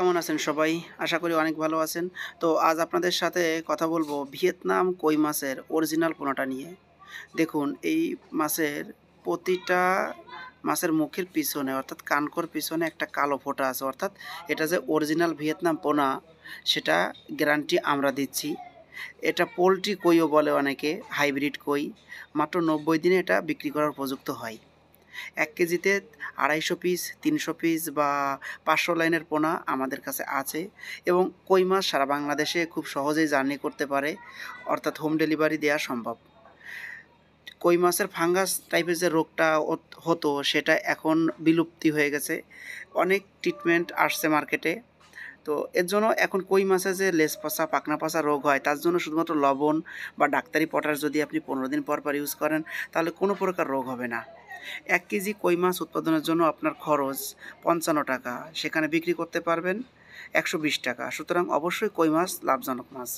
কেমন আছেন সবাই আশা করি অনেক ভালো আছেন তো আজ আপনাদের সাথে কথা বলবো ভিয়েতনাম কই মাছের অরিজিনাল পোনাটা নিয়ে দেখুন এই মাছের প্রতিটা মাছের মুখের পিছনে অর্থাৎ কানকর পিছনে একটা কালো ফোটা আছে অর্থাৎ এটা যে অরিজিনাল ভিয়েতনাম পোনা সেটা গ্যারান্টি আমরা দিচ্ছি এটা পোলট্রি কইও বলে অনেকে হাইব্রিড কই মাত্র নব্বই দিনে এটা বিক্রি করার উপযুক্ত হয় এক কেজিতে আড়াইশো পিস তিনশো পিস বা পাঁচশো লাইনের পোনা আমাদের কাছে আছে এবং কই মাছ সারা বাংলাদেশে খুব সহজেই জার্নি করতে পারে অর্থাৎ হোম ডেলিভারি দেওয়া সম্ভব কই মাছের ফাঙ্গাস টাইপের যে রোগটা হতো সেটা এখন বিলুপ্তি হয়ে গেছে অনেক ট্রিটমেন্ট আসছে মার্কেটে তো এর জন্য এখন কই মাছে যে লেস পাসা পাকনা পাসা রোগ হয় তার জন্য শুধুমাত্র লবণ বা ডাক্তারি পটার যদি আপনি পনেরো দিন পর পর ইউজ করেন তাহলে কোনো প্রকার রোগ হবে না এক কেজি কই মাছ উৎপাদনের জন্য আপনার খরচ পঞ্চান্ন টাকা সেখানে বিক্রি করতে পারবেন একশো টাকা সুতরাং অবশ্যই কই মাছ লাভজনক মাছ